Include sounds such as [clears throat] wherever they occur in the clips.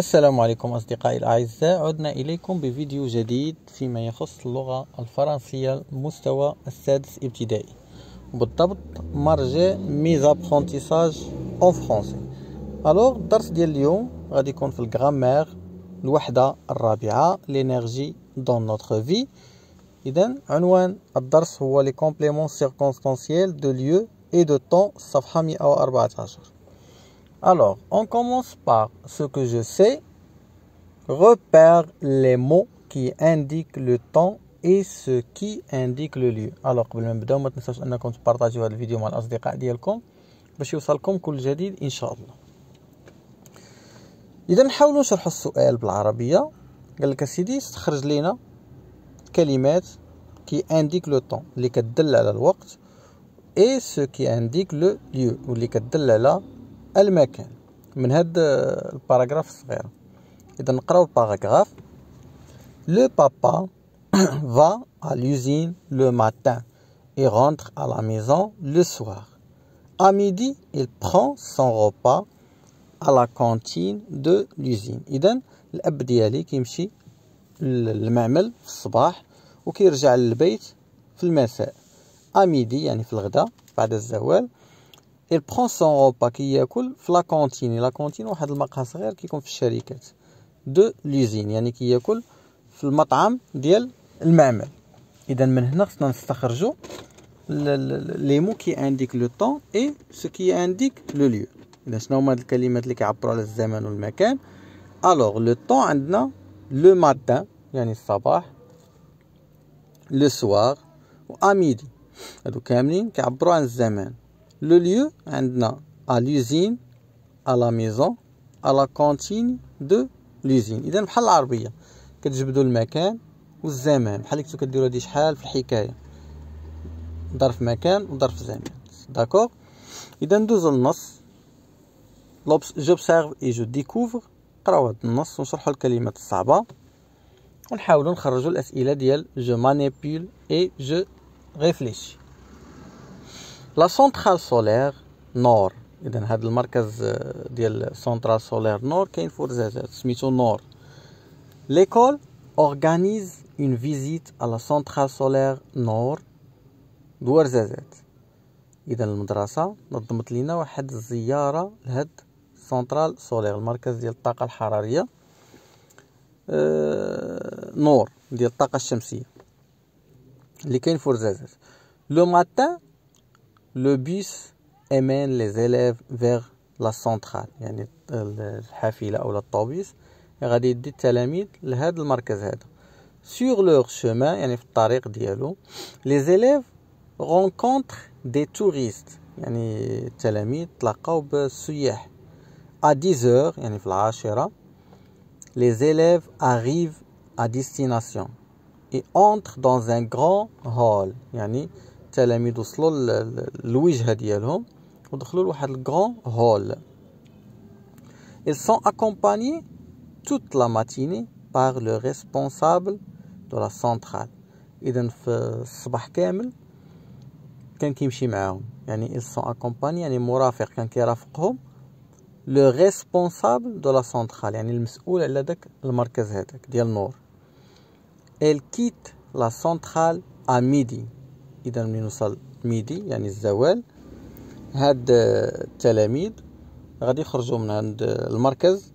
السلام عليكم أصدقائي الأعزاء عدنا إليكم بفيديو جديد فيما يخص اللغة الفرنسية المستوى السادس ابتدائي بالضبط مرجع ميز ابرونتيساج اون فرونسي الوغ الدرس ديال اليوم غادي يكون في الغرامير الوحدة الرابعة لينيرجي دون نوتخ في إذا عنوان الدرس هو لي كومبليمون سيركونستانسييل دو ليو اي دو طون صفحة 114 Alors, on commence par ce que je sais. Repère les mots qui indiquent le temps et ce qui indique le lieu. Alors, قبل ما نبداو ما تنساوش انكم تبارطاجيو هذا الفيديو مع اذا السؤال بالعربيه قال لك لينا كي انديك لو طون اللي كتدل على الوقت اي سو كي انديك لو المكان من هاد الباراغراف الصغير اذا نقراو الباراغراف لو بابا [clears throat] va à l'usine le ماتان اي رونتر à la maison le سوار ا ميدي il prend son repas à la cantine de l'usine. إذن الأب ديالي كيمشي للمعمل في الصباح وكيرجع للبيت في المساء. ا ميدي يعني في الغداء بعد الزوال il prend son repas qui ياكل في لا كونتين لا كونتين واحد المقهى صغير كيكون في الشركات دو لوزين يعني cool, في المطعم ديال المعمل اذا من هنا خصنا نستخرجوا لي مو كي انديك لو طون اي سو كي انديك لو ليو اذا شنو هما هاد الكلمات اللي كيعبروا على الزمن والمكان الوغ لو طون عندنا لو ماتان يعني الصباح لو سوار و اميدي هادو كاملين كيعبروا عن الزمان لو ليو عندنا à لوزين à la maison à la كونتين دو لوزين اذا بحال العربيه كتجبدوا المكان والزمان بحال كنتو كديروا هادي شحال في الحكايه ظرف مكان وظرف زمان داكوغ اذا ندوزو للنص جوبسيرف اي جو ديكوفر قراو هاد النص ونشرحوا الكلمات الصعبه ونحاولوا نخرجوا الاسئله ديال جو مانيبول اي جو ريفليشي لا سونترال سولير نور اذا هذا المركز آه، ديال سونترال سولير نور كاين في ورزازات سميتو نور ليكول اورغانيز اون فيزيت على سونترال سولير نور دورزازات اذا المدرسه نظمت لنا واحد الزياره لهاد سونترال سولير المركز ديال الطاقه الحراريه آه، نور ديال الطاقه الشمسيه اللي كاين في ورزازات لو ماتان Le bus emmène les élèves vers la centrale لا euh, le hafila ou le الطوبيس غادي يدي التلاميذ لهذا المركز هذا sur leur chemin يعني في الطريق ديالو les élèves rencontrent des touristes يعني التلاميذ تلاقاو بالسياح à 10h يعني في العاشره les élèves arrivent à destination et entrent dans un grand hall يعني التلاميذ وصلوا للوجهه ديالهم ودخلوا لواحد الكرون هول ils sont accompagnés toute la matinée par le responsable de la centrale اذا في الصباح كامل كان كيمشي معاهم يعني ils sont accompagnés يعني مرافق كان كيرافقهم لو ريسبونسابل دو لا سونترال يعني المسؤول على داك المركز هذاك ديال النور elle quitte la centrale à midi إذا من نوصل ميدي يعني الزوال هاد التلاميذ غادي يخرجوا من عند المركز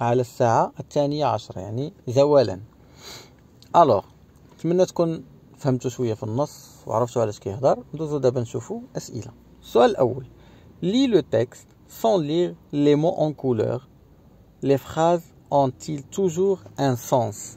على الساعة الثانية عشرة يعني زوالا ألوغ نتمنى تكون فهمتوا شوية في النص وعرفتوا علاش كيهضر ندوزو دابا نشوفوا أسئلة السؤال الأول لي لو تكست سون lire لي مو اون كولور لي فراز اونتيل توجور ان un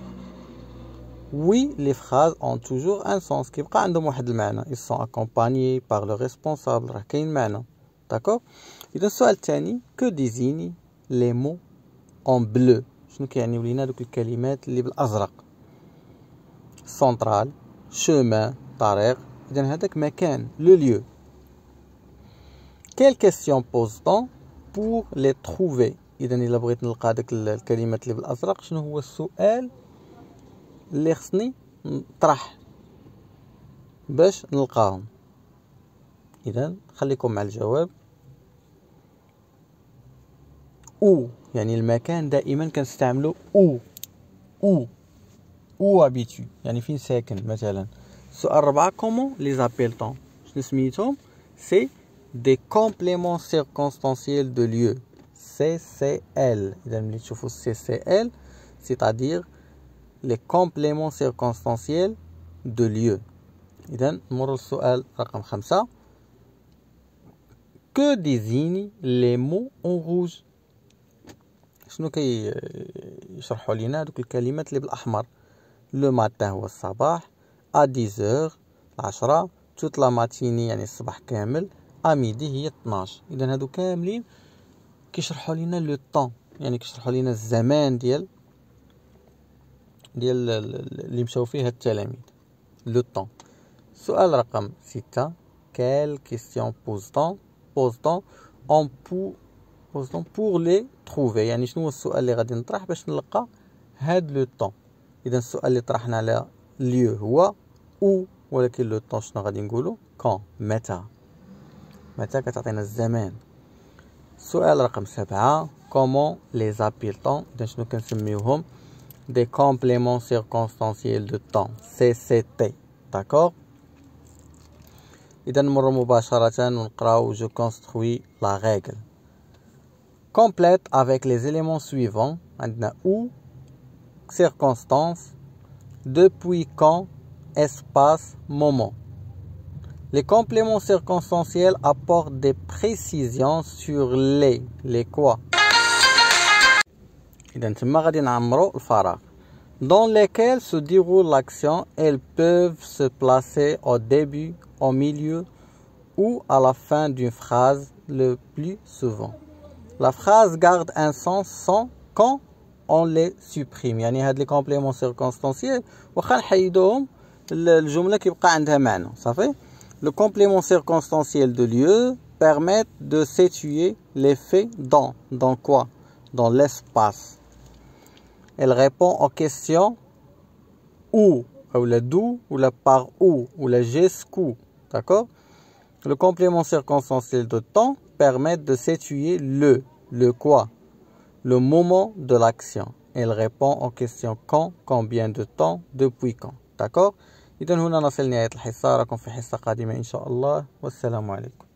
Oui, les phrases ont toujours un sens. Ils sont accompagnés par le responsable. D'accord Nous avons une question que désignent les mots en bleu Nous avons une question de la calimètre libre à central, chemin, tarèk. Nous avons une question le lieu. Quelles questions posent-on pour les trouver Nous avons une question de la calimètre libre à Zrak. Nous avons une question اللي خصني نطرح باش نلقاهم اذا خليكم مع الجواب او يعني المكان دائما كنستعملو او او او ابيتو يعني فين ساكن مثلا السؤال أربعة كومون لي زابيلتون شنو سميتهم سي دي كومبليمون سيركونستانسييل دو ليو سي سي ال اذا ملي تشوفو سي سي ال سي تادير لي كومبليمون سيركونستانسييل دو ليو إذا نمر للسؤال رقم خمسة كو ديزيني لي مو اون روج شنو كي يشرحوا لينا دوك الكلمات اللي بالاحمر لو ماتان هو الصباح ا ديزور العشرة توت لا ماتيني يعني الصباح كامل ا ميدي هي 12 اذا هادو كاملين كيشرحوا لينا لو طون يعني كيشرحوا لينا الزمان ديال ديال اللي مشاو فيها التلاميذ لو طون السؤال رقم ستة كال كيستيون بوزتون بوزتون اون بو بوزتون بور لي تروفي يعني شنو هو السؤال اللي غادي نطرح باش نلقى هاد لو طون اذا السؤال اللي طرحنا على ليو هو او ولكن لو طون شنو غادي نقولو كون متى متى كتعطينا الزمان السؤال رقم سبعة كومون لي طون اذا شنو كنسميوهم des compléments circonstanciels de temps CCT d'accord إذا مباشرة où je construis la règle complète avec les éléments suivants où, circonstance depuis quand espace moment les compléments circonstanciels apportent des précisions sur les les quoi dans lesquels se déroule l'action, elles peuvent se placer au début, au milieu ou à la fin d'une phrase le plus souvent. La phrase garde un sens sans quand on les supprime. y a les compléments circonstanciels Le complément circonstanciel de lieu permet de situer les faits dans dans quoi Dans l'espace elle répond aux questions où, ou la d'où, ou la par où, ou la jusqu'où. D'accord Le complément circonstanciel de temps permet de situer le, le quoi, le moment de l'action. Elle répond aux questions quand, combien de temps, depuis quand. D'accord هنا راكم في